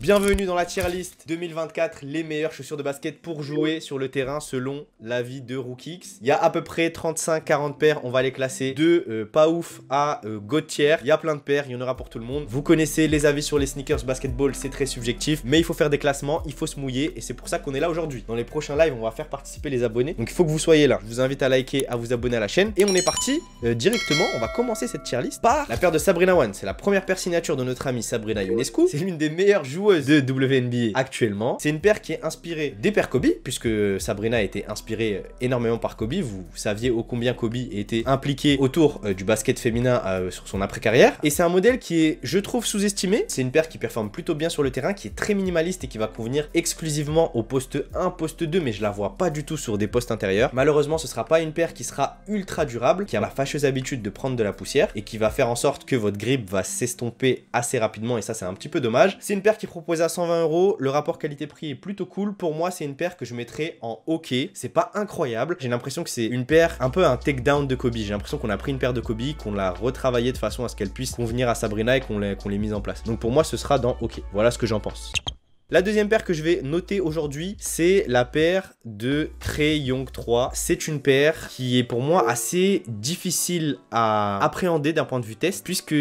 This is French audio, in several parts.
Bienvenue dans la tier list 2024, les meilleures chaussures de basket pour jouer sur le terrain selon l'avis de Rookix. Il y a à peu près 35-40 paires, on va les classer de euh, pas ouf à euh, Gautier. Il y a plein de paires, il y en aura pour tout le monde. Vous connaissez les avis sur les sneakers basketball, c'est très subjectif, mais il faut faire des classements, il faut se mouiller et c'est pour ça qu'on est là aujourd'hui. Dans les prochains lives, on va faire participer les abonnés, donc il faut que vous soyez là. Je vous invite à liker, à vous abonner à la chaîne et on est parti euh, directement. On va commencer cette tier list par la paire de Sabrina One. C'est la première paire signature de notre amie Sabrina Ionescu. C'est l'une des meilleures joueurs de WNBA actuellement. C'est une paire qui est inspirée des paires Kobe, puisque Sabrina a été inspirée euh, énormément par Kobe. Vous saviez ô combien Kobe était impliqué autour euh, du basket féminin euh, sur son après-carrière. Et c'est un modèle qui est, je trouve, sous-estimé. C'est une paire qui performe plutôt bien sur le terrain, qui est très minimaliste et qui va convenir exclusivement au poste 1, poste 2, mais je la vois pas du tout sur des postes intérieurs. Malheureusement, ce sera pas une paire qui sera ultra durable, qui a la fâcheuse habitude de prendre de la poussière et qui va faire en sorte que votre grip va s'estomper assez rapidement et ça c'est un petit peu dommage. C'est une paire qui Proposé à 120 euros. Le rapport qualité-prix est plutôt cool. Pour moi, c'est une paire que je mettrais en OK. C'est pas incroyable. J'ai l'impression que c'est une paire un peu un takedown de Kobe. J'ai l'impression qu'on a pris une paire de Kobe, qu'on l'a retravaillée de façon à ce qu'elle puisse convenir à Sabrina et qu'on l'ait mise en place. Donc pour moi, ce sera dans OK. Voilà ce que j'en pense. La deuxième paire que je vais noter aujourd'hui, c'est la paire de Trey 3. C'est une paire qui est pour moi assez difficile à appréhender d'un point de vue test, puisque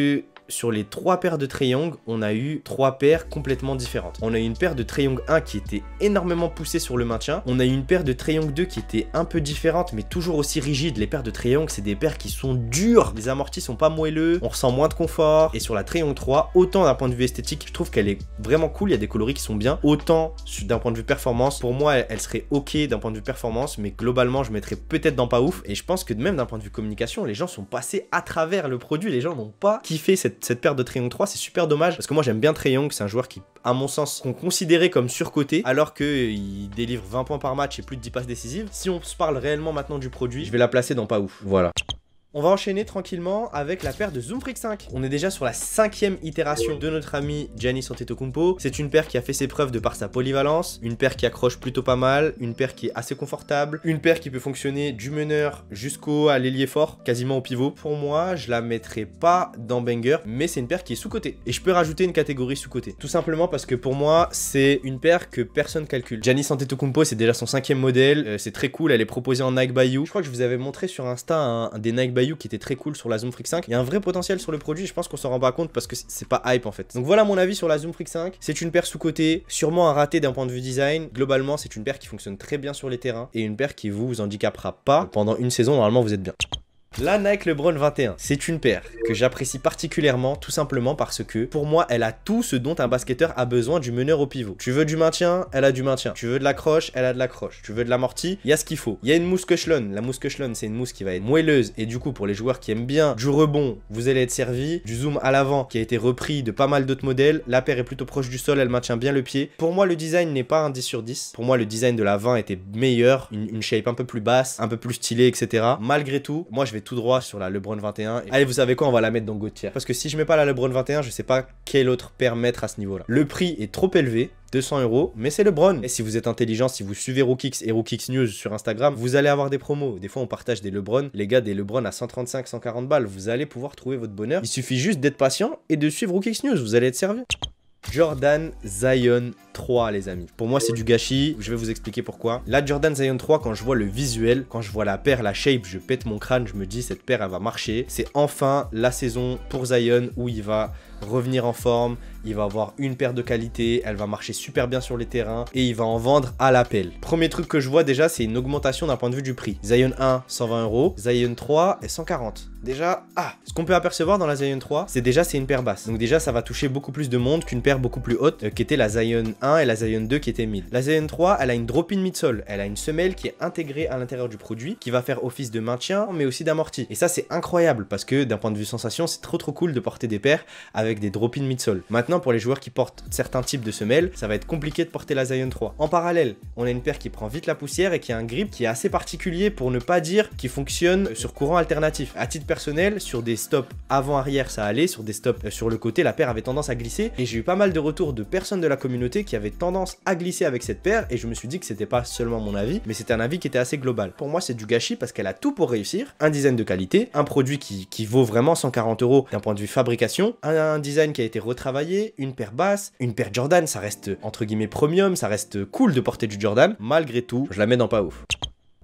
sur les trois paires de triangles, on a eu trois paires complètement différentes. On a eu une paire de triangle 1 qui était énormément poussée sur le maintien. On a eu une paire de triangle 2 qui était un peu différente, mais toujours aussi rigide. Les paires de triangle, c'est des paires qui sont dures. Les amortis sont pas moelleux, on ressent moins de confort. Et sur la triangle 3, autant d'un point de vue esthétique, je trouve qu'elle est vraiment cool. Il y a des coloris qui sont bien. Autant d'un point de vue performance, pour moi, elle serait ok d'un point de vue performance, mais globalement, je mettrais peut-être dans pas ouf. Et je pense que même d'un point de vue communication, les gens sont passés à travers le produit. Les gens n'ont pas kiffé cette cette, perte de Trayon 3, c'est super dommage parce que moi j'aime bien Trayon, c'est un joueur qui, à mon sens, qu'on considérait comme surcoté alors qu'il délivre 20 points par match et plus de 10 passes décisives. Si on se parle réellement maintenant du produit, je vais la placer dans pas ouf. Voilà. On va enchaîner tranquillement avec la paire de Zoom Freak 5. On est déjà sur la cinquième itération de notre ami Giannis Antetokounmpo. C'est une paire qui a fait ses preuves de par sa polyvalence, une paire qui accroche plutôt pas mal, une paire qui est assez confortable, une paire qui peut fonctionner du meneur jusqu'au à fort, quasiment au pivot. Pour moi, je la mettrai pas dans banger, mais c'est une paire qui est sous côté Et je peux rajouter une catégorie sous côté Tout simplement parce que pour moi, c'est une paire que personne calcule. Giannis Antetokounmpo, c'est déjà son cinquième modèle, euh, c'est très cool, elle est proposée en Nike Bayou. Je crois que je vous avais montré sur Insta un, des Nike Bayou qui était très cool sur la Zoom Freak 5. Il y a un vrai potentiel sur le produit, je pense qu'on s'en rend pas compte parce que c'est pas hype en fait. Donc voilà mon avis sur la Zoom Freak 5. C'est une paire sous côté sûrement un raté d'un point de vue design. Globalement, c'est une paire qui fonctionne très bien sur les terrains et une paire qui vous handicapera pas pendant une saison. Normalement, vous êtes bien. La Nike LeBron 21, c'est une paire que j'apprécie particulièrement tout simplement parce que pour moi elle a tout ce dont un basketteur a besoin du meneur au pivot. Tu veux du maintien, elle a du maintien. Tu veux de l'accroche, elle a de l'accroche. Tu veux de l'amorti, il y a ce qu'il faut. Il y a une mousse La mousse c'est une mousse qui va être moelleuse et du coup pour les joueurs qui aiment bien du rebond, vous allez être servi. Du zoom à l'avant qui a été repris de pas mal d'autres modèles. La paire est plutôt proche du sol, elle maintient bien le pied. Pour moi le design n'est pas un 10 sur 10. Pour moi le design de la 20 était meilleur, une, shape un peu plus basse, un peu plus stylée etc. Malgré tout, moi je vais tout droit sur la LeBron 21. Et... Allez, vous savez quoi, on va la mettre dans Gauthier. Parce que si je mets pas la LeBron 21, je sais pas quel autre permettre à ce niveau-là. Le prix est trop élevé, 200 euros, mais c'est LeBron. Et si vous êtes intelligent, si vous suivez Rookix et Rookix News sur Instagram, vous allez avoir des promos. Des fois, on partage des LeBron. Les gars, des LeBron à 135, 140 balles. Vous allez pouvoir trouver votre bonheur. Il suffit juste d'être patient et de suivre Rookix News. Vous allez être servi. Jordan Zion 3, les amis. Pour moi, c'est du gâchis. Je vais vous expliquer pourquoi. La Jordan Zion 3, quand je vois le visuel, quand je vois la paire, la shape, je pète mon crâne. Je me dis, cette paire, elle va marcher. C'est enfin la saison pour Zion où il va revenir en forme, il va avoir une paire de qualité, elle va marcher super bien sur les terrains et il va en vendre à l'appel. Premier truc que je vois déjà, c'est une augmentation d'un point de vue du prix. Zion 1, 120 euros, Zion 3 est 140. Déjà, ah, ce qu'on peut apercevoir dans la Zion 3, c'est déjà c'est une paire basse. Donc déjà, ça va toucher beaucoup plus de monde qu'une paire beaucoup plus haute euh, qui était la Zion 1 et la Zion 2 qui était 1000. La Zion 3, elle a une drop-in midsole, elle a une semelle qui est intégrée à l'intérieur du produit qui va faire office de maintien mais aussi d'amorti. Et ça, c'est incroyable parce que d'un point de vue sensation, c'est trop trop cool de porter des paires avec avec des drop-in mid-sol. Maintenant, pour les joueurs qui portent certains types de semelles, ça va être compliqué de porter la Zion 3. En parallèle, on a une paire qui prend vite la poussière et qui a un grip qui est assez particulier pour ne pas dire qu'il fonctionne sur courant alternatif. À titre personnel, sur des stops avant-arrière, ça allait, sur des stops euh, sur le côté, la paire avait tendance à glisser et j'ai eu pas mal de retours de personnes de la communauté qui avaient tendance à glisser avec cette paire et je me suis dit que c'était pas seulement mon avis, mais c'était un avis qui était assez global. Pour moi, c'est du gâchis parce qu'elle a tout pour réussir, un design de qualité, un produit qui, vaut vraiment 140 euros d'un point de vue fabrication, un un design qui a été retravaillé, une paire basse, une paire Jordan, ça reste entre guillemets premium, ça reste cool de porter du Jordan. Malgré tout, je la mets dans pas ouf.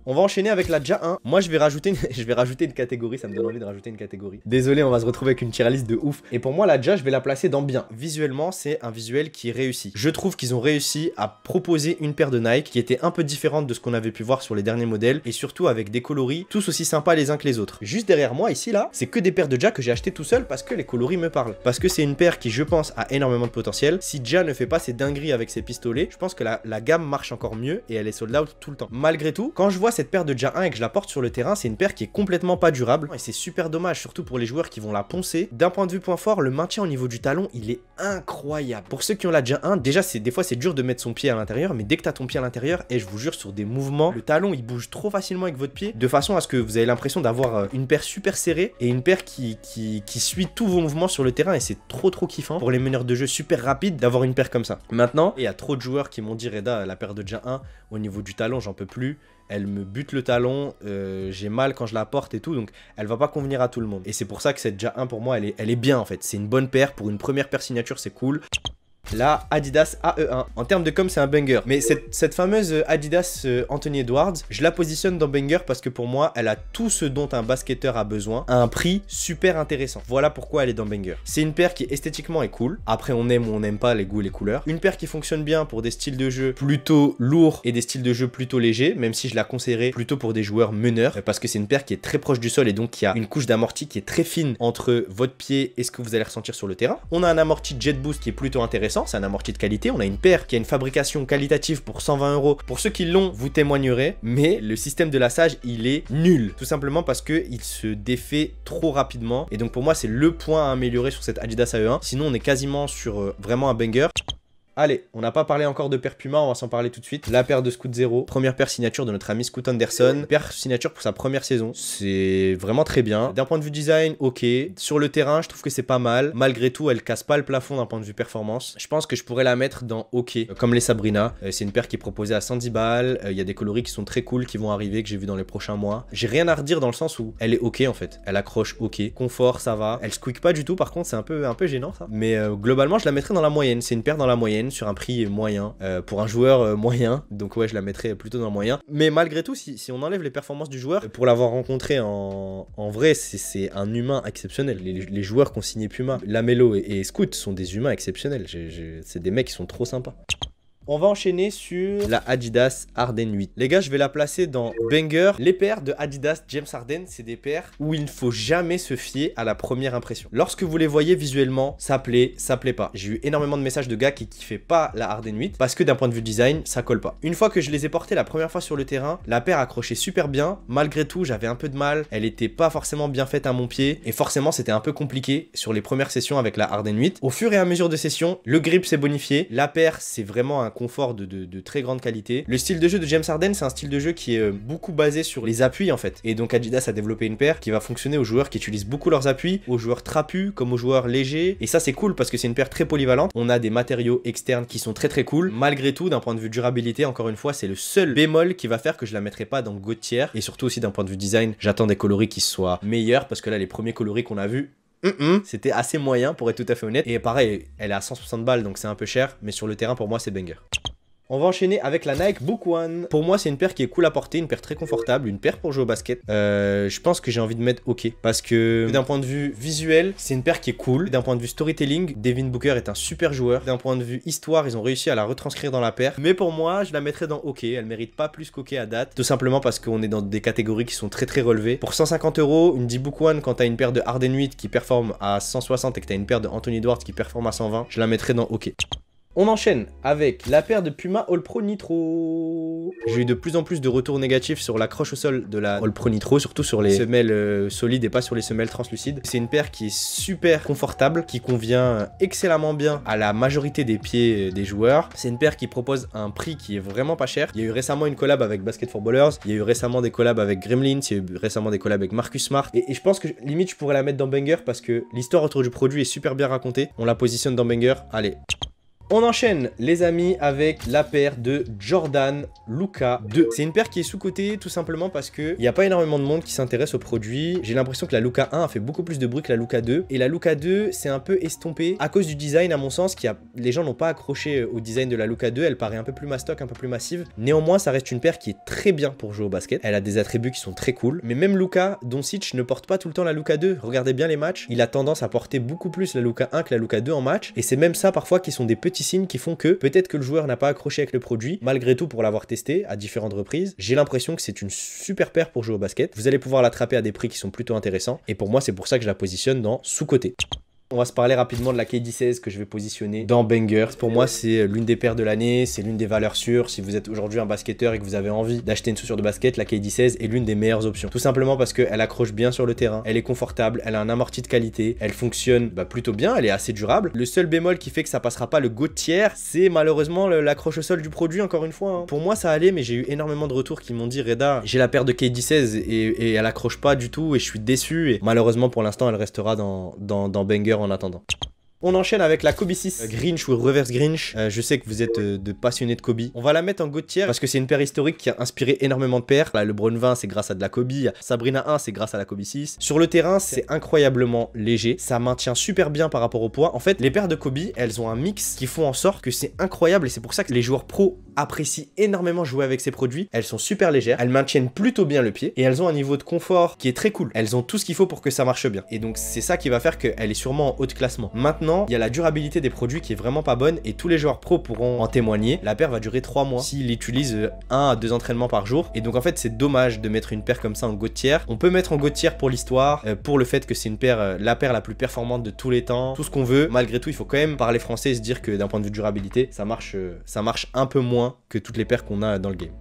On va enchaîner avec la Ja 1. Moi, je vais rajouter une, je vais rajouter une catégorie. Ça me donne envie de rajouter une catégorie. Désolé, on va se retrouver avec une tiraliste de ouf. Et pour moi, la Ja, je vais la placer dans bien. Visuellement, c'est un visuel qui réussit. Je trouve qu'ils ont réussi à proposer une paire de Nike qui était un peu différente de ce qu'on avait pu voir sur les derniers modèles et surtout avec des coloris tous aussi sympas les uns que les autres. Juste derrière moi, ici, là, c'est que des paires de Ja que j'ai acheté tout seul parce que les coloris me parlent. Parce que c'est une paire qui, je pense, a énormément de potentiel. Si Ja ne fait pas ses dingueries avec ses pistolets, je pense que la, la gamme marche encore mieux et elle est sold out tout le temps. Malgré tout, quand je vois cette paire de Ja 1 et que je la porte sur le terrain, c'est une paire qui est complètement pas durable. Et c'est super dommage, surtout pour les joueurs qui vont la poncer. D'un point de vue point fort, le maintien au niveau du talon, il est incroyable. Pour ceux qui ont la Ja 1, déjà, des fois, c'est dur de mettre son pied à l'intérieur, mais dès que tu as ton pied à l'intérieur, et je vous jure, sur des mouvements, le talon, il bouge trop facilement avec votre pied, de façon à ce que vous avez l'impression d'avoir euh, une paire super serrée et une paire qui, qui, suit tous vos mouvements sur le terrain, et c'est trop trop kiffant pour les meneurs de jeu super rapides d'avoir une paire comme ça. Maintenant, il y a trop de joueurs qui m'ont dit Reda, la paire de Ja 1, au niveau du talon, j'en peux plus elle me bute le talon, euh, j'ai mal quand je la porte et tout, donc elle va pas convenir à tout le monde. Et c'est pour ça que cette Ja 1 pour moi, elle est, elle est bien en fait. C'est une bonne paire, pour une première paire signature, c'est cool la Adidas AE1. En termes de com, c'est un banger. Mais cette, fameuse Adidas euh, Anthony Edwards, je la positionne dans banger parce que pour moi, elle a tout ce dont un basketteur a besoin à un prix super intéressant. Voilà pourquoi elle est dans banger. C'est une paire qui esthétiquement est cool. Après, on aime ou on n'aime pas les goûts et les couleurs. Une paire qui fonctionne bien pour des styles de jeu plutôt lourds et des styles de jeu plutôt légers, même si je la conseillerais plutôt pour des joueurs meneurs euh, parce que c'est une paire qui est très proche du sol et donc qui a une couche d'amorti qui est très fine entre votre pied et ce que vous allez ressentir sur le terrain. On a un amorti Jet Boost qui est plutôt intéressant c'est un amorti de qualité. On a une paire qui a une fabrication qualitative pour 120 euros. Pour ceux qui l'ont, vous témoignerez, mais le système de lassage, il est nul. Tout simplement parce qu'il se défait trop rapidement. Et donc pour moi, c'est le point à améliorer sur cette Adidas AE1. Sinon, on est quasiment sur euh, vraiment un banger. Allez, on n'a pas parlé encore de paire Puma, on va s'en parler tout de suite. La paire de Scout Zero, première paire signature de notre ami Scoot Anderson. Paire signature pour sa première saison, c'est vraiment très bien. D'un point de vue design, ok. Sur le terrain, je trouve que c'est pas mal. Malgré tout, elle casse pas le plafond d'un point de vue performance. Je pense que je pourrais la mettre dans ok, comme les Sabrina. Euh, c'est une paire qui est proposée à 110 balles. Euh, il y a des coloris qui sont très cool qui vont arriver, que j'ai vu dans les prochains mois. J'ai rien à redire dans le sens où elle est ok en fait. Elle accroche ok. Confort, ça va. Elle squeak pas du tout, par contre, c'est un peu, un peu gênant ça. Mais euh, globalement, je la mettrais dans la moyenne. C'est une paire dans la moyenne sur un prix moyen, euh, pour un joueur euh, moyen. Donc ouais, je la mettrais plutôt dans le moyen. Mais malgré tout, si, on enlève les performances du joueur, pour l'avoir rencontré en, vrai, c'est un humain exceptionnel. Les, joueurs qui ont signé Puma, Lamelo et, et Scout sont des humains exceptionnels. C'est des mecs qui sont trop sympas. On va enchaîner sur la Adidas Harden 8. Les gars, je vais la placer dans Banger. Les paires de Adidas James Harden, c'est des paires où il ne faut jamais se fier à la première impression. Lorsque vous les voyez visuellement, ça plaît, ça plaît pas. J'ai eu énormément de messages de gars qui kiffaient pas la Harden 8 parce que d'un point de vue design, ça colle pas. Une fois que je les ai portées la première fois sur le terrain, la paire accrochait super bien. Malgré tout, j'avais un peu de mal. Elle était pas forcément bien faite à mon pied et forcément, c'était un peu compliqué sur les premières sessions avec la Harden 8. Au fur et à mesure de sessions, le grip s'est bonifié. La paire, c'est vraiment un confort de, très grande qualité. Le style de jeu de James Harden, c'est un style de jeu qui est euh, beaucoup basé sur les appuis en fait. Et donc Adidas a développé une paire qui va fonctionner aux joueurs qui utilisent beaucoup leurs appuis, aux joueurs trapus comme aux joueurs légers. Et ça c'est cool parce que c'est une paire très polyvalente. On a des matériaux externes qui sont très très cool. Malgré tout, d'un point de vue durabilité, encore une fois, c'est le seul bémol qui va faire que je la mettrai pas dans Gautier. Et surtout aussi d'un point de vue design, j'attends des coloris qui soient meilleurs parce que là les premiers coloris qu'on a vus c'était assez moyen pour être tout à fait honnête. Et pareil, elle est à 160 balles, donc c'est un peu cher, mais sur le terrain, pour moi, c'est banger. On va enchaîner avec la Nike Book One. Pour moi, c'est une paire qui est cool à porter, une paire très confortable, une paire pour jouer au basket. Euh, je pense que j'ai envie de mettre OK parce que d'un point de vue visuel, c'est une paire qui est cool. D'un point de vue storytelling, Devin Booker est un super joueur. D'un point de vue histoire, ils ont réussi à la retranscrire dans la paire. Mais pour moi, je la mettrais dans OK. Elle mérite pas plus qu'OK à date, tout simplement parce qu'on est dans des catégories qui sont très très relevées. Pour 150 euros, une D Book One, quand t'as une paire de Harden 8 qui performe à 160 et que t'as une paire de Anthony Edwards qui performe à 120, je la mettrais dans OK. On enchaîne avec la paire de Puma All Pro Nitro. J'ai eu de plus en plus de retours négatifs sur l'accroche au sol de la All Pro Nitro, surtout sur les semelles euh, solides et pas sur les semelles translucides. C'est une paire qui est super confortable, qui convient excellemment bien à la majorité des pieds des joueurs. C'est une paire qui propose un prix qui est vraiment pas cher. Il y a eu récemment une collab avec Basket for Ballers, il y a eu récemment des collabs avec Gremlins, il y a eu récemment des collabs avec Marcus Smart. et je pense que limite je pourrais la mettre dans Banger parce que l'histoire autour du produit est super bien racontée. On la positionne dans Banger. Allez. On enchaîne les amis avec la paire de Jordan Luca 2. C'est une paire qui est sous-cotée tout simplement parce qu'il n'y a pas énormément de monde qui s'intéresse au produit. J'ai l'impression que la Luca 1 a fait beaucoup plus de bruit que la Luca 2. Et la Luca 2 c'est un peu estompé à cause du design à mon sens. Qui a... Les gens n'ont pas accroché euh, au design de la Luca 2. Elle paraît un peu plus mastoc, un peu plus massive. Néanmoins ça reste une paire qui est très bien pour jouer au basket. Elle a des attributs qui sont très cool. Mais même Luca Doncic ne porte pas tout le temps la Luca 2. Regardez bien les matchs. Il a tendance à porter beaucoup plus la Luca 1 que la Luca 2 en match. Et c'est même ça parfois qui sont des petits petits qui font que peut-être que le joueur n'a pas accroché avec le produit. Malgré tout, pour l'avoir testé à différentes reprises, j'ai l'impression que c'est une super paire pour jouer au basket. Vous allez pouvoir l'attraper à des prix qui sont plutôt intéressants. Et pour moi, c'est pour ça que je la positionne dans sous-côté. On va se parler rapidement de la k 16 que je vais positionner dans Banger. Pour moi, c'est l'une des paires de l'année, c'est l'une des valeurs sûres. Si vous êtes aujourd'hui un basketteur et que vous avez envie d'acheter une chaussure de basket, la k 16 est l'une des meilleures options. Tout simplement parce qu'elle accroche bien sur le terrain, elle est confortable, elle a un amorti de qualité, elle fonctionne bah, plutôt bien, elle est assez durable. Le seul bémol qui fait que ça passera pas le de c'est malheureusement l'accroche au sol du produit, encore une fois. Hein. Pour moi, ça allait, mais j'ai eu énormément de retours qui m'ont dit Reda, j'ai la paire de k 16 et, elle accroche pas du tout et je suis déçu. Et malheureusement, pour l'instant, elle restera dans, dans, dans Banger en attendant. On enchaîne avec la Kobe 6, euh, Grinch ou Reverse Grinch. Euh, je sais que vous êtes euh, de passionnés de Kobe. On va la mettre en gouttière parce que c'est une paire historique qui a inspiré énormément de paires. le Brown 20, c'est grâce à de la Kobe. Sabrina 1, c'est grâce à la Kobe 6. Sur le terrain, c'est incroyablement léger. Ça maintient super bien par rapport au poids. En fait, les paires de Kobe, elles ont un mix qui font en sorte que c'est incroyable et c'est pour ça que les joueurs pro apprécie énormément jouer avec ces produits. Elles sont super légères, elles maintiennent plutôt bien le pied et elles ont un niveau de confort qui est très cool. Elles ont tout ce qu'il faut pour que ça marche bien. Et donc c'est ça qui va faire qu'elle est sûrement en haut de classement. Maintenant, il y a la durabilité des produits qui est vraiment pas bonne et tous les joueurs pro pourront en témoigner. La paire va durer 3 mois s'ils utilisent 1 à 2 entraînements par jour. Et donc en fait c'est dommage de mettre une paire comme ça en gouttière. On peut mettre en gouttière pour l'histoire, euh, pour le fait que c'est une paire, euh, la paire la plus performante de tous les temps, tout ce qu'on veut. Malgré tout, il faut quand même parler français et se dire que d'un point de vue durabilité, ça marche, euh, ça marche un peu moins que toutes les paires qu'on a dans le game.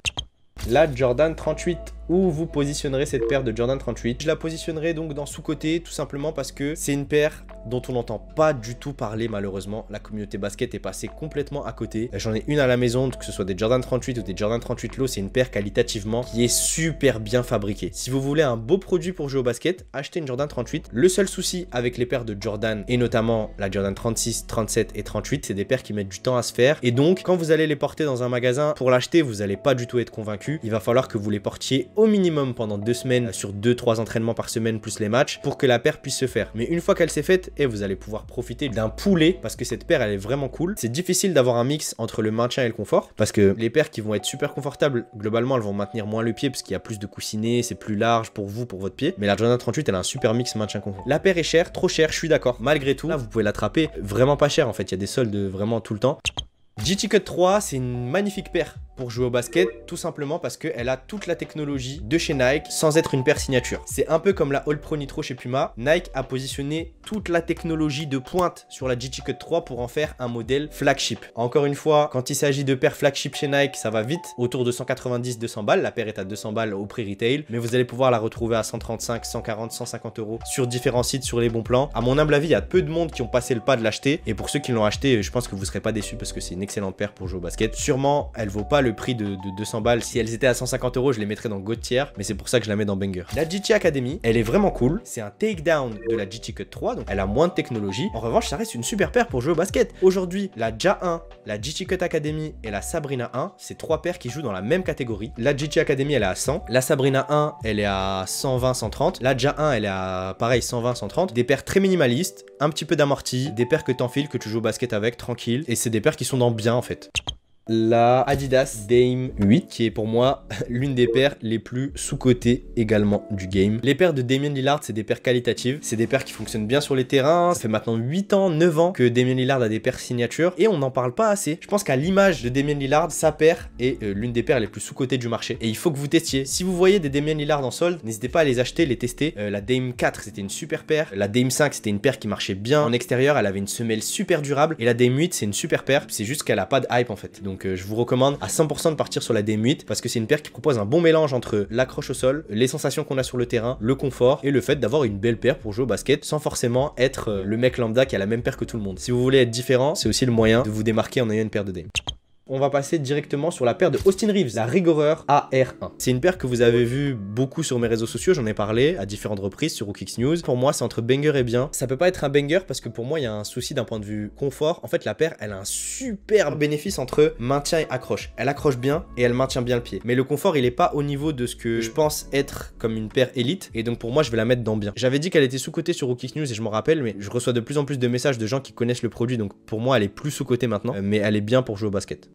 La Jordan 38 où vous positionnerez cette paire de Jordan 38. Je la positionnerai donc dans sous-côté tout simplement parce que c'est une paire dont on n'entend pas du tout parler malheureusement. La communauté basket est passée complètement à côté. J'en ai une à la maison, que ce soit des Jordan 38 ou des Jordan 38 Low, c'est une paire qualitativement qui est super bien fabriquée. Si vous voulez un beau produit pour jouer au basket, achetez une Jordan 38. Le seul souci avec les paires de Jordan et notamment la Jordan 36, 37 et 38, c'est des paires qui mettent du temps à se faire. Et donc, quand vous allez les porter dans un magasin, pour l'acheter, vous n'allez pas du tout être convaincu. Il va falloir que vous les portiez au au minimum pendant deux semaines euh, sur deux trois entraînements par semaine plus les matchs pour que la paire puisse se faire. Mais une fois qu'elle s'est faite, et eh, vous allez pouvoir profiter d'un poulet parce que cette paire elle est vraiment cool. C'est difficile d'avoir un mix entre le maintien et le confort parce que les paires qui vont être super confortables, globalement elles vont maintenir moins le pied parce qu'il y a plus de coussinets, c'est plus large pour vous, pour votre pied. Mais la Jordan 38 elle a un super mix maintien confort. La paire est chère, trop chère, je suis d'accord. Malgré tout, là vous pouvez l'attraper vraiment pas cher en fait, il y a des soldes vraiment tout le temps. GT Cut 3, c'est une magnifique paire pour jouer au basket, tout simplement parce qu'elle a toute la technologie de chez Nike sans être une paire signature. C'est un peu comme la All Pro Nitro chez Puma, Nike a positionné toute la technologie de pointe sur la GT Cut 3 pour en faire un modèle flagship. Encore une fois, quand il s'agit de paire flagship chez Nike, ça va vite, autour de 190-200 balles, la paire est à 200 balles au prix retail, mais vous allez pouvoir la retrouver à 135, 140, 150 euros sur différents sites, sur les bons plans. À mon humble avis, il y a peu de monde qui ont passé le pas de l'acheter, et pour ceux qui l'ont acheté, je pense que vous serez pas déçus parce que c'est une excellente paire pour jouer au basket. Sûrement, elle vaut pas le prix de, 200 balles. Si elles étaient à 150 euros, je les mettrais dans Gauthier, mais c'est pour ça que je la mets dans Banger. La GT Academy, elle est vraiment cool. C'est un takedown de la GT Cut 3, donc elle a moins de technologie. En revanche, ça reste une super paire pour jouer au basket. Aujourd'hui, la Ja 1, la GT Cut Academy et la Sabrina 1, c'est trois paires qui jouent dans la même catégorie. La GT Academy, elle est à 100. La Sabrina 1, elle est à 120, 130. La Ja 1, elle est à pareil 120, 130. Des paires très minimalistes, un petit peu d'amorti, des paires que t'enfiles, que tu joues au basket avec, tranquille. Et c'est des paires qui sont dans bien en fait la Adidas Dame 8, qui est pour moi l'une des paires les plus sous-cotées également du game. Les paires de Damien Lillard, c'est des paires qualitatives, c'est des paires qui fonctionnent bien sur les terrains. Ça fait maintenant 8 ans, 9 ans que Damien Lillard a des paires signatures et on n'en parle pas assez. Je pense qu'à l'image de Damien Lillard, sa paire est euh, l'une des paires les plus sous-cotées du marché et il faut que vous testiez. Si vous voyez des Damien Lillard en solde, n'hésitez pas à les acheter, les tester. Euh, la Dame 4, c'était une super paire. La Dame 5, c'était une paire qui marchait bien en extérieur, elle avait une semelle super durable et la Dame 8, c'est une super paire, c'est juste qu'elle a pas de hype en fait. Donc euh, je vous recommande à 100% de partir sur la DM8 parce que c'est une paire qui propose un bon mélange entre l'accroche au sol, les sensations qu'on a sur le terrain, le confort et le fait d'avoir une belle paire pour jouer au basket sans forcément être euh, le mec lambda qui a la même paire que tout le monde. Si vous voulez être différent, c'est aussi le moyen de vous démarquer en ayant une paire de DM on va passer directement sur la paire de Austin Reeves, la Rigoreur AR1. C'est une paire que vous avez vue beaucoup sur mes réseaux sociaux, j'en ai parlé à différentes reprises sur Rookix News. Pour moi, c'est entre banger et bien. Ça peut pas être un banger parce que pour moi, il y a un souci d'un point de vue confort. En fait, la paire, elle a un super bénéfice entre maintien et accroche. Elle accroche bien et elle maintient bien le pied. Mais le confort, il n'est pas au niveau de ce que je pense être comme une paire élite. Et donc, pour moi, je vais la mettre dans bien. J'avais dit qu'elle était sous côté sur Rookix News et je m'en rappelle, mais je reçois de plus en plus de messages de gens qui connaissent le produit. Donc, pour moi, elle est plus sous-cotée maintenant. Euh, mais elle est bien pour jouer au basket.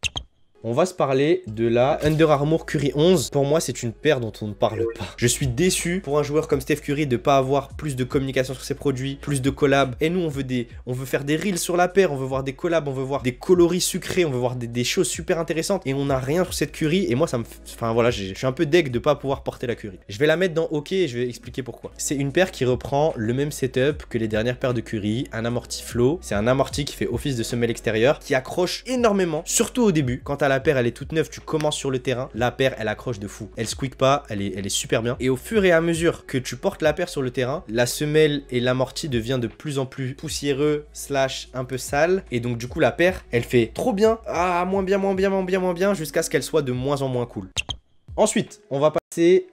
On va se parler de la Under Armour Curry 11. Pour moi, c'est une paire dont on ne parle pas. Je suis déçu pour un joueur comme Steph Curry de ne pas avoir plus de communication sur ses produits, plus de collabs. Et nous, on veut des, on veut faire des reels sur la paire, on veut voir des collabs, on veut voir des coloris sucrés, on veut voir des, choses super intéressantes. Et on n'a rien sur cette Curry. Et moi, ça me, enfin voilà, je suis un peu deg de ne pas pouvoir porter la Curry. Je vais la mettre dans OK et je vais expliquer pourquoi. C'est une paire qui reprend le même setup que les dernières paires de Curry, un amorti flow. C'est un amorti qui fait office de semelle extérieure, qui accroche énormément, surtout au début. Quand la paire, elle est toute neuve, tu commences sur le terrain, la paire, elle accroche de fou. Elle squeak pas, elle est, elle est super bien. Et au fur et à mesure que tu portes la paire sur le terrain, la semelle et l'amorti devient de plus en plus poussiéreux, slash un peu sale. Et donc du coup, la paire, elle fait trop bien, ah, moins bien, moins bien, moins bien, moins bien, jusqu'à ce qu'elle soit de moins en moins cool. Ensuite, on va passer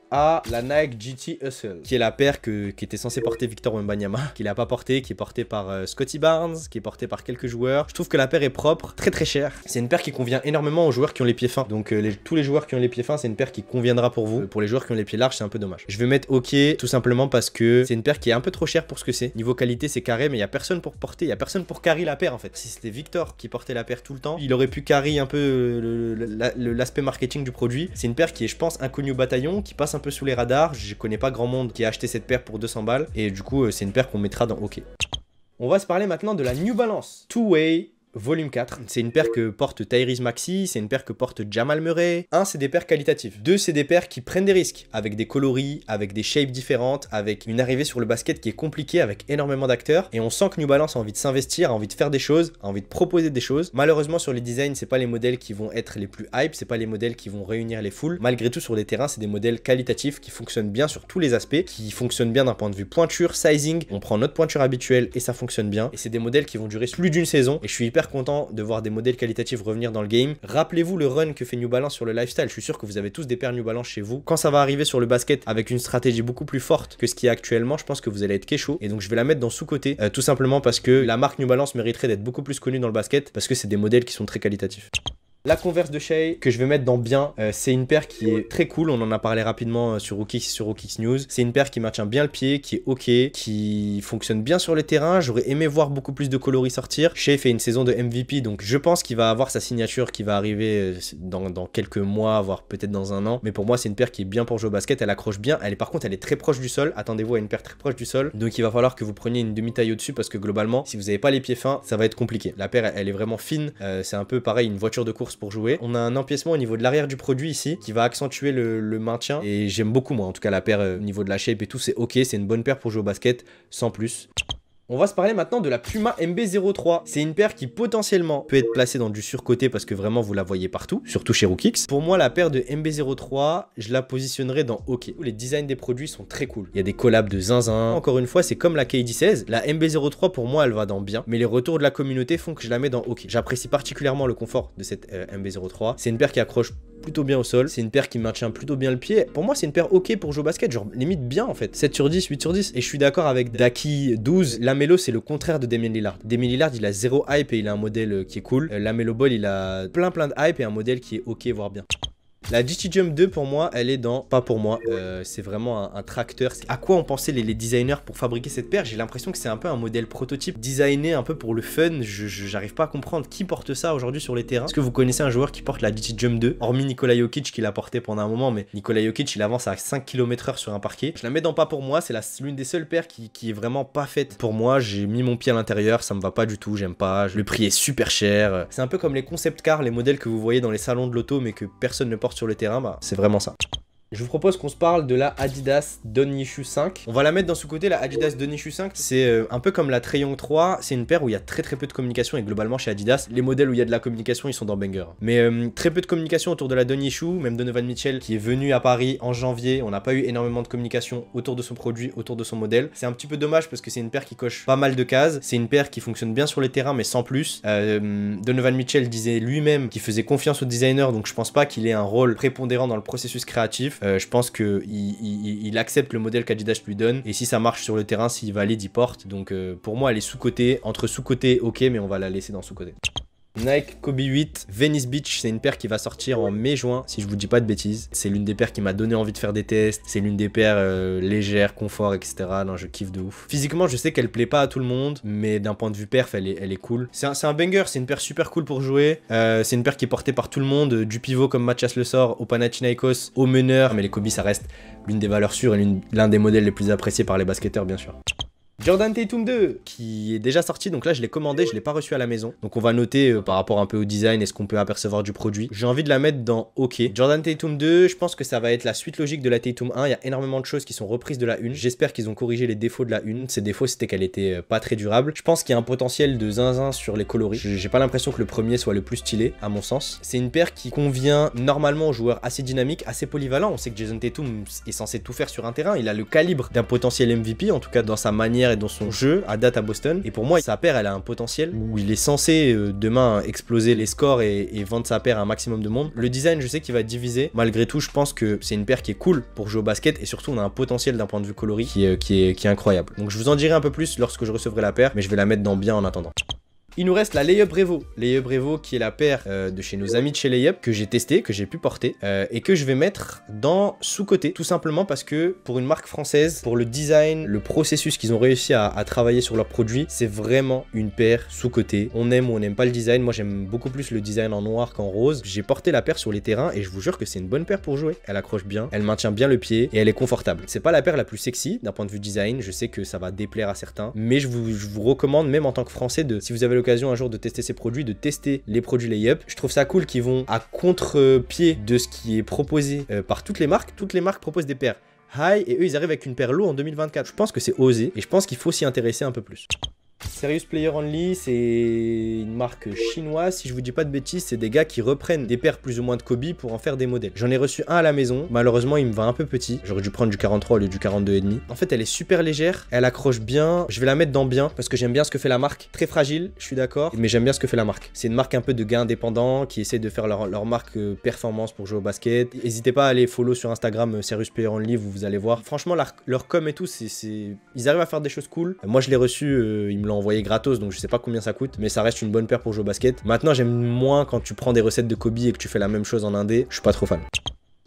la Nike GT Hustle, qui est la paire que, qui était censée porter Victor Wembanyama, Qui l'a pas porté, qui est portée par euh, Scotty Barnes, qui est portée par quelques joueurs. Je trouve que la paire est propre, très très chère. C'est une paire qui convient énormément aux joueurs qui ont les pieds fins. Donc euh, tous les joueurs qui ont les pieds fins, c'est une paire qui conviendra pour vous. Euh, pour les joueurs qui ont les pieds larges, c'est un peu dommage. Je vais mettre OK tout simplement parce que c'est une paire qui est un peu trop chère pour ce que c'est. Niveau qualité, c'est carré, mais il y a personne pour porter, il y a personne pour carry la paire en fait. Si c'était Victor qui portait la paire tout le temps, il aurait pu carry un peu l'aspect marketing du produit. C'est une paire qui est, je pense, inconnue au bataillon, qui passe un sous les radars. Je connais pas grand monde qui a acheté cette paire pour 200 balles. Et du coup, euh, c'est une paire qu'on mettra dans OK. On va se parler maintenant de la New Balance Two-Way volume 4. C'est une paire que porte Tyrese Maxi, c'est une paire que porte Jamal Murray. Un, c'est des paires qualitatives. Deux, c'est des paires qui prennent des risques, avec des coloris, avec des shapes différentes, avec une arrivée sur le basket qui est compliquée, avec énormément d'acteurs. Et on sent que New Balance a envie de s'investir, a envie de faire des choses, a envie de proposer des choses. Malheureusement, sur les designs, c'est pas les modèles qui vont être les plus hype, c'est pas les modèles qui vont réunir les foules. Malgré tout, sur les terrains, c'est des modèles qualitatifs qui fonctionnent bien sur tous les aspects, qui fonctionnent bien d'un point de vue pointure, sizing. On prend notre pointure habituelle et ça fonctionne bien. Et c'est des modèles qui vont durer plus d'une saison. Et je suis hyper content de voir des modèles qualitatifs revenir dans le game. Rappelez-vous le run que fait New Balance sur le lifestyle. Je suis sûr que vous avez tous des paires New Balance chez vous. Quand ça va arriver sur le basket avec une stratégie beaucoup plus forte que ce qui est actuellement, je pense que vous allez être chaud. Et donc je vais la mettre dans sous-côté, euh, tout simplement parce que la marque New Balance mériterait d'être beaucoup plus connue dans le basket, parce que c'est des modèles qui sont très qualitatifs. La Converse de Shea que je vais mettre dans bien, euh, c'est une paire qui est très cool. On en a parlé rapidement euh, sur Rookies, sur Rookies News. C'est une paire qui maintient bien le pied, qui est ok, qui fonctionne bien sur le terrain. J'aurais aimé voir beaucoup plus de coloris sortir. Shea fait une saison de MVP, donc je pense qu'il va avoir sa signature qui va arriver euh, dans, quelques mois, voire peut-être dans un an. Mais pour moi, c'est une paire qui est bien pour jouer au basket. Elle accroche bien. Elle est par contre, elle est très proche du sol. Attendez-vous à une paire très proche du sol. Donc il va falloir que vous preniez une demi-taille au-dessus parce que globalement, si vous n'avez pas les pieds fins, ça va être compliqué. La paire, elle, est vraiment fine. c'est un peu pareil, une voiture de course pour jouer. On a un empiècement au niveau de l'arrière du produit ici qui va accentuer le, maintien. Et j'aime beaucoup moi, en tout cas la paire euh, au niveau de la shape et tout, c'est ok, c'est une bonne paire pour jouer au basket, sans plus. On va se parler maintenant de la Puma MB03. C'est une paire qui potentiellement peut être placée dans du surcoté parce que vraiment vous la voyez partout, surtout chez Rookix. Pour moi, la paire de MB03, je la positionnerai dans OK. Les designs des produits sont très cool. Il y a des collabs de zinzin. Encore une fois, c'est comme la KD16. La MB03 pour moi, elle va dans bien, mais les retours de la communauté font que je la mets dans OK. J'apprécie particulièrement le confort de cette euh, MB03. C'est une paire qui accroche plutôt bien au sol. C'est une paire qui maintient plutôt bien le pied. Pour moi, c'est une paire ok pour jouer au basket, genre limite bien en fait. 7 sur 10, 8 sur 10. Et je suis d'accord avec Daki 12. Lamelo, c'est le contraire de Damien Lillard. Damien Lillard, il a zéro hype et il a un modèle euh, qui est cool. Euh, Lamelo Ball, il a plein plein de hype et un modèle qui est ok, voire bien. La GT Jump 2, pour moi, elle est dans... Pas pour moi, euh, c'est vraiment un, tracteur. À quoi ont pensé les, designers pour fabriquer cette paire J'ai l'impression que c'est un peu un modèle prototype, designé un peu pour le fun. Je J'arrive pas à comprendre qui porte ça aujourd'hui sur les terrains. Est-ce que vous connaissez un joueur qui porte la GT Jump 2 Hormis Nikola Jokic qui l'a porté pendant un moment, mais Nikola Jokic, il avance à 5 km h sur un parquet. Je la mets dans pas pour moi, c'est l'une des seules paires qui, qui, est vraiment pas faite pour moi. J'ai mis mon pied à l'intérieur, ça me va pas du tout, j'aime pas. Le prix est super cher. C'est un peu comme les concept cars, les modèles que vous voyez dans les salons de l'auto, mais que personne ne porte sur le terrain, bah, c'est vraiment ça. Je vous propose qu'on se parle de la Adidas Donishu 5. On va la mettre dans ce côté, la Adidas Donishu 5. C'est euh, un peu comme la Trayong 3. C'est une paire où il y a très très peu de communication et globalement chez Adidas, les modèles où il y a de la communication, ils sont dans Banger. Mais euh, très peu de communication autour de la Donishu. Même Donovan Mitchell qui est venu à Paris en janvier, on n'a pas eu énormément de communication autour de son produit, autour de son modèle. C'est un petit peu dommage parce que c'est une paire qui coche pas mal de cases. C'est une paire qui fonctionne bien sur les terrains mais sans plus. Euh, Donovan Mitchell disait lui-même qu'il faisait confiance au designer donc je pense pas qu'il ait un rôle prépondérant dans le processus créatif. Euh, je pense que il, accepte le modèle qu'Adidas lui donne. Et si ça marche sur le terrain, s'il valide, il porte. Donc euh, pour moi, elle est sous-côté. Entre sous-côté, ok, mais on va la laisser dans sous-côté. Nike Kobe 8 Venice Beach, c'est une paire qui va sortir en mai-juin, si je vous dis pas de bêtises. C'est l'une des paires qui m'a donné envie de faire des tests. C'est l'une des paires euh, légères, confort, etc. Non, je kiffe de ouf. Physiquement, je sais qu'elle plaît pas à tout le monde, mais d'un point de vue perf, elle est, cool. C'est un, banger, c'est une paire super cool pour jouer. Euh, c'est une paire qui est portée par tout le monde, du pivot comme Mathias Le Sort, au Panathinaikos, au meneur. Mais les Kobe, ça reste l'une des valeurs sûres et l'un des modèles les plus appréciés par les basketteurs, bien sûr. Jordan Tatum 2 qui est déjà sorti, donc là je l'ai commandé, je l'ai pas reçu à la maison. Donc on va noter euh, par rapport un peu au design et ce qu'on peut apercevoir du produit. J'ai envie de la mettre dans OK. Jordan Tatum 2, je pense que ça va être la suite logique de la Tatum 1. Il y a énormément de choses qui sont reprises de la une J'espère qu'ils ont corrigé les défauts de la une Ces défauts c'était qu'elle était euh, pas très durable. Je pense qu'il y a un potentiel de zinzin sur les coloris. J'ai pas l'impression que le premier soit le plus stylé à mon sens. C'est une paire qui convient normalement aux joueurs assez dynamiques, assez polyvalents. On sait que Jason Tatum est censé tout faire sur un terrain. Il a le calibre d'un potentiel MVP, en tout cas dans sa manière dans son jeu à date à Boston. Et pour moi, sa paire, elle a un potentiel où il est censé euh, demain exploser les scores et, vendre sa paire à un maximum de monde. Le design, je sais qu'il va diviser. Malgré tout, je pense que c'est une paire qui est cool pour jouer au basket et surtout, on a un potentiel d'un point de vue coloris qui est incroyable. Donc, je vous en dirai un peu plus lorsque je recevrai la paire, mais je vais la mettre dans bien en attendant. Il nous reste la Layup Revo. Layup Revo qui est la paire euh, de chez nos amis de chez Layup que j'ai testé, que j'ai pu porter euh, et que je vais mettre dans sous-côté. Tout simplement parce que pour une marque française, pour le design, le processus qu'ils ont réussi à, travailler sur leur produit, c'est vraiment une paire sous-côté. On aime ou on n'aime pas le design. Moi j'aime beaucoup plus le design en noir qu'en rose. J'ai porté la paire sur les terrains et je vous jure que c'est une bonne paire pour jouer. Elle accroche bien, elle maintient bien le pied et elle est confortable. C'est pas la paire la plus sexy d'un point de vue design. Je sais que ça va déplaire à certains, mais je vous, je vous recommande même en tant que français de, si vous avez le un jour de tester ces produits, de tester les produits layup. Je trouve ça cool qu'ils vont à contre-pied de ce qui est proposé euh, par toutes les marques. Toutes les marques proposent des paires high et eux ils arrivent avec une paire low en 2024. Je pense que c'est osé et je pense qu'il faut s'y intéresser un peu plus. Serious Player Only, c'est une marque chinoise. Si je vous dis pas de bêtises, c'est des gars qui reprennent des paires plus ou moins de Kobe pour en faire des modèles. J'en ai reçu un à la maison. Malheureusement, il me va un peu petit. J'aurais dû prendre du 43 au lieu du 42,5. En fait, elle est super légère. Elle accroche bien. Je vais la mettre dans bien parce que j'aime bien ce que fait la marque. Très fragile, je suis d'accord. Mais j'aime bien ce que fait la marque. C'est une marque un peu de gars indépendants qui essaient de faire leur, marque euh, performance pour jouer au basket. N'hésitez pas à aller follow sur Instagram euh, Serious Player Only, vous, allez voir. Franchement, leur, com et tout, c'est, ils arrivent à faire des choses cool. Euh, moi, je l'ai reçu me l'a envoyé gratos, donc je sais pas combien ça coûte, mais ça reste une bonne paire pour jouer au basket. Maintenant, j'aime moins quand tu prends des recettes de Kobe et que tu fais la même chose en indé, je suis pas trop fan.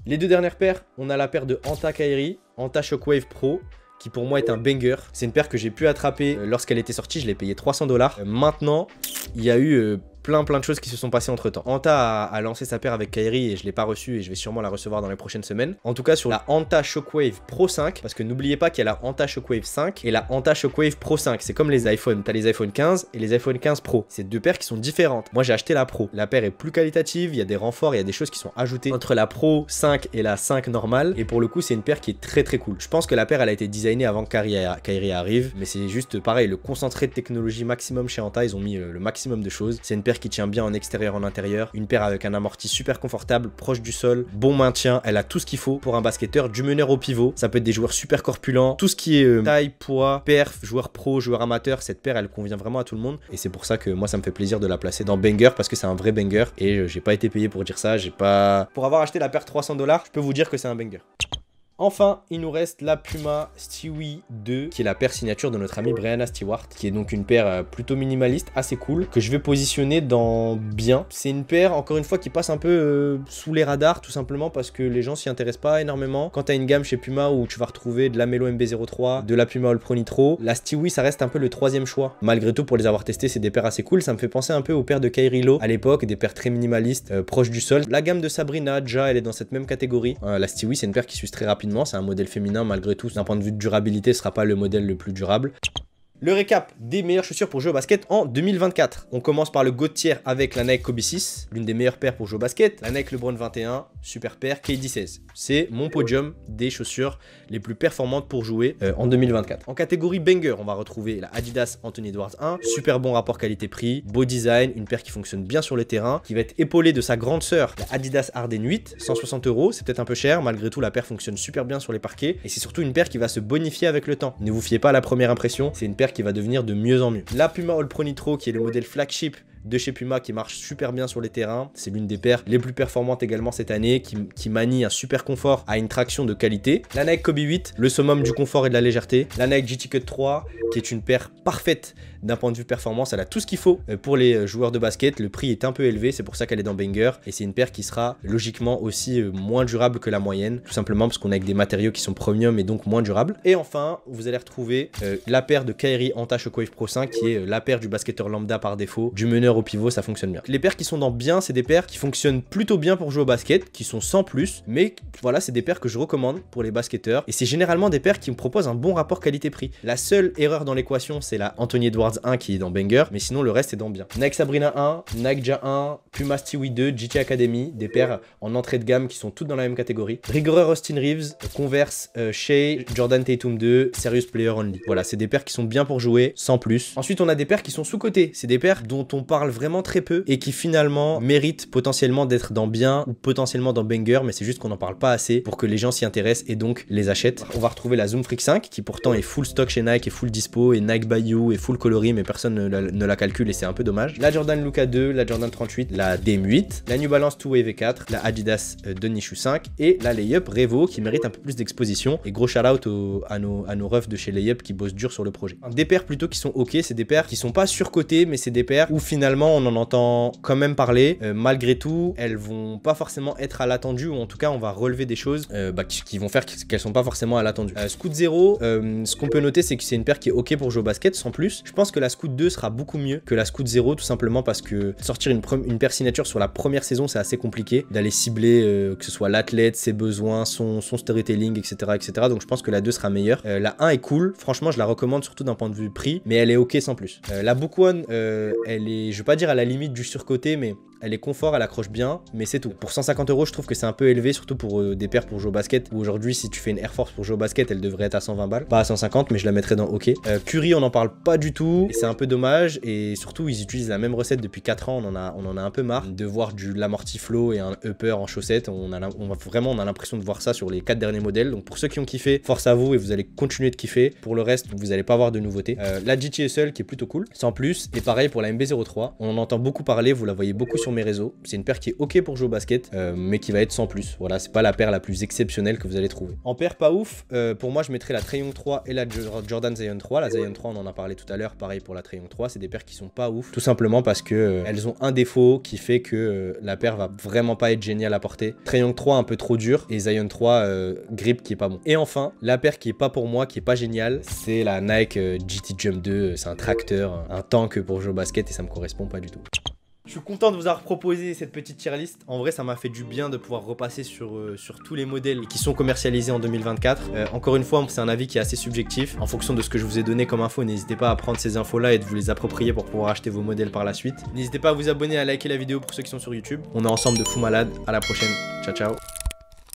Les deux dernières paires, on a la paire de Anta Kairi, Anta Shockwave Pro, qui pour moi est un banger. C'est une paire que j'ai pu attraper euh, lorsqu'elle était sortie, je l'ai payé 300 dollars. Euh, maintenant, il y a eu euh, plein plein de choses qui se sont passées entre temps. Anta a, lancé sa paire avec Kairi et je l'ai pas reçue et je vais sûrement la recevoir dans les prochaines semaines. En tout cas sur la Anta Shockwave Pro 5 parce que n'oubliez pas qu'il y a la Anta Shockwave 5 et la Anta Shockwave Pro 5. C'est comme les iPhones, t'as les iPhone 15 et les iPhone 15 Pro. C'est deux paires qui sont différentes. Moi j'ai acheté la Pro. La paire est plus qualitative, il y a des renforts, il y a des choses qui sont ajoutées entre la Pro 5 et la 5 normale et pour le coup c'est une paire qui est très très cool. Je pense que la paire elle a été designée avant que Kairi arrive mais c'est juste pareil le concentré de technologie maximum chez Anta, ils ont mis euh, le maximum de choses. C'est une paire qui tient bien en extérieur, en intérieur. Une paire avec un amorti super confortable, proche du sol, bon maintien. Elle a tout ce qu'il faut pour un basketteur, du meneur au pivot. Ça peut être des joueurs super corpulents. Tout ce qui est euh, taille, poids, perf, joueur pro, joueur amateur, cette paire, elle convient vraiment à tout le monde. Et c'est pour ça que moi, ça me fait plaisir de la placer dans Banger parce que c'est un vrai banger. Et euh, j'ai pas été payé pour dire ça. J'ai pas. Pour avoir acheté la paire 300 je peux vous dire que c'est un banger. Enfin, il nous reste la Puma Stewie 2, qui est la paire signature de notre amie Brianna Stewart, qui est donc une paire euh, plutôt minimaliste, assez cool, que je vais positionner dans bien. C'est une paire, encore une fois, qui passe un peu euh, sous les radars, tout simplement parce que les gens s'y intéressent pas énormément. Quand t'as une gamme chez Puma où tu vas retrouver de la Melo MB03, de la Puma All Pro Nitro, la Stewie, ça reste un peu le troisième choix. Malgré tout, pour les avoir testés, c'est des paires assez cool. Ça me fait penser un peu aux paires de Kairi à l'époque, des paires très minimalistes, euh, proches du sol. La gamme de Sabrina, déjà, elle est dans cette même catégorie. la Stewie, c'est une paire qui suit très rapidement c'est un modèle féminin malgré tout. D'un point de vue de durabilité, ce sera pas le modèle le plus durable. Le récap des meilleures chaussures pour jouer au basket en 2024. On commence par le Gauthier avec la Nike Kobe 6, l'une des meilleures paires pour jouer au basket. La Nike LeBron 21, super paire, KD 16. C'est mon podium des chaussures les plus performantes pour jouer euh, en 2024. En catégorie banger, on va retrouver la Adidas Anthony Edwards 1, super bon rapport qualité-prix, beau design, une paire qui fonctionne bien sur le terrain, qui va être épaulée de sa grande sœur, la Adidas Arden 8, 160 euros. C'est peut-être un peu cher, malgré tout la paire fonctionne super bien sur les parquets et c'est surtout une paire qui va se bonifier avec le temps. Ne vous fiez pas à la première impression, c'est une paire qui va devenir de mieux en mieux. La Puma All Pro Nitro, qui est le modèle flagship de chez Puma qui marche super bien sur les terrains. C'est l'une des paires les plus performantes également cette année, qui, manie un super confort à une traction de qualité. La Nike Kobe 8, le summum du confort et de la légèreté. La Nike GT Cut 3, qui est une paire parfaite d'un point de vue performance. Elle a tout ce qu'il faut euh, pour les euh, joueurs de basket. Le prix est un peu élevé, c'est pour ça qu'elle est dans Banger. Et c'est une paire qui sera logiquement aussi euh, moins durable que la moyenne, tout simplement parce qu'on est avec des matériaux qui sont premium et donc moins durables. Et enfin, vous allez retrouver la paire de Kairi Anta Shockwave Pro 5, qui est la paire du basketteur lambda par défaut, du meneur pivot, ça fonctionne bien. Les paires qui sont dans bien, c'est des paires qui fonctionnent plutôt bien pour jouer au basket, qui sont sans plus, mais voilà, c'est des paires que je recommande pour les basketteurs. Et c'est généralement des paires qui me proposent un bon rapport qualité-prix. La seule erreur dans l'équation, c'est la Anthony Edwards 1 qui est dans Banger, mais sinon le reste est dans bien. Nike Sabrina 1, Nike Ja 1, Puma Stewie 2, GT Academy, des paires en entrée de gamme qui sont toutes dans la même catégorie. Rigoreur Austin Reeves, Converse chez euh, Shea, Jordan Tatum 2, Serious Player Only. Voilà, c'est des paires qui sont bien pour jouer, sans plus. Ensuite, on a des paires qui sont sous côté. C'est des paires dont on parle vraiment très peu et qui finalement mérite potentiellement d'être dans bien ou potentiellement dans banger, mais c'est juste qu'on n'en parle pas assez pour que les gens s'y intéressent et donc les achètent. On va retrouver la Zoom Freak 5 qui pourtant est full stock chez Nike et full dispo et Nike Bayou et full coloris, mais personne ne la, calcule et c'est un peu dommage. La Jordan Luca 2, la Jordan 38, la DM8, la New Balance 2 v 4, la Adidas euh, Denishu 5 et la Layup Revo qui mérite un peu plus d'exposition. Et gros shout out à, nos, à nos refs de chez Layup qui bossent dur sur le projet. Des paires plutôt qui sont ok, c'est des paires qui sont pas surcotées, mais c'est des paires où finalement finalement, on en entend quand même parler. Euh, malgré tout, elles vont pas forcément être à l'attendu, ou en tout cas, on va relever des choses euh, bah, qui, vont faire qu'elles sont pas forcément à l'attendu. Euh, scout 0, ce qu'on peut noter, c'est que c'est une paire qui est ok pour jouer au basket, sans plus. Je pense que la Scout 2 sera beaucoup mieux que la Scout 0, tout simplement parce que sortir une, une paire signature sur la première saison, c'est assez compliqué d'aller cibler que ce soit l'athlète, ses besoins, son, storytelling, etc., etc. Donc je pense que la 2 sera meilleure. la 1 est cool, franchement, je la recommande surtout d'un point de vue prix, mais elle est ok sans plus. la Book One, elle est je vais pas dire à la limite du surcoté, mais elle est confort, elle accroche bien, mais c'est tout. Pour 150 euros, je trouve que c'est un peu élevé, surtout pour euh, des paires pour jouer au basket. Aujourd'hui, si tu fais une Air Force pour jouer au basket, elle devrait être à 120 balles. Pas à 150, mais je la mettrais dans OK. Euh, Curie Curry, on n'en parle pas du tout, c'est un peu dommage. Et surtout, ils utilisent la même recette depuis 4 ans, on en a, on en a un peu marre de voir du lamortiflot et un upper en chaussettes. On a, on vraiment, l'impression de voir ça sur les quatre derniers modèles. Donc pour ceux qui ont kiffé, force à vous et vous allez continuer de kiffer. Pour le reste, vous n'allez pas avoir de nouveautés. Euh, la GTSL qui est plutôt cool, sans plus. Et pareil pour la MB03, on en entend beaucoup parler, vous la voyez beaucoup sur mes réseaux. C'est une paire qui est ok pour jouer au basket, euh, mais qui va être sans plus. Voilà, c'est pas la paire la plus exceptionnelle que vous allez trouver. En paire pas ouf, euh, pour moi je mettrais la trayon 3 et la Jordan Zion 3. La Zion 3, on en a parlé tout à l'heure, pareil pour la trayon 3, c'est des paires qui sont pas ouf, tout simplement parce que euh, elles ont un défaut qui fait que la paire va vraiment pas être géniale à porter. trayon 3 un peu trop dur et Zion 3 grip qui est pas bon. Et enfin, la paire qui est pas pour moi, qui est pas géniale, c'est la Nike GT Jump 2. C'est un tracteur, un tank pour jouer au basket et ça me correspond pas du tout. Je suis content de vous avoir proposé cette petite tier list. En vrai, ça m'a fait du bien de pouvoir repasser sur, euh, sur tous les modèles qui sont commercialisés en 2024. Euh, encore une fois, c'est un avis qui est assez subjectif. En fonction de ce que je vous ai donné comme info, n'hésitez pas à prendre ces infos-là et de vous les approprier pour pouvoir acheter vos modèles par la suite. N'hésitez pas à vous abonner, à liker la vidéo pour ceux qui sont sur YouTube. On est ensemble de Fous Malades. À la prochaine. Ciao, ciao.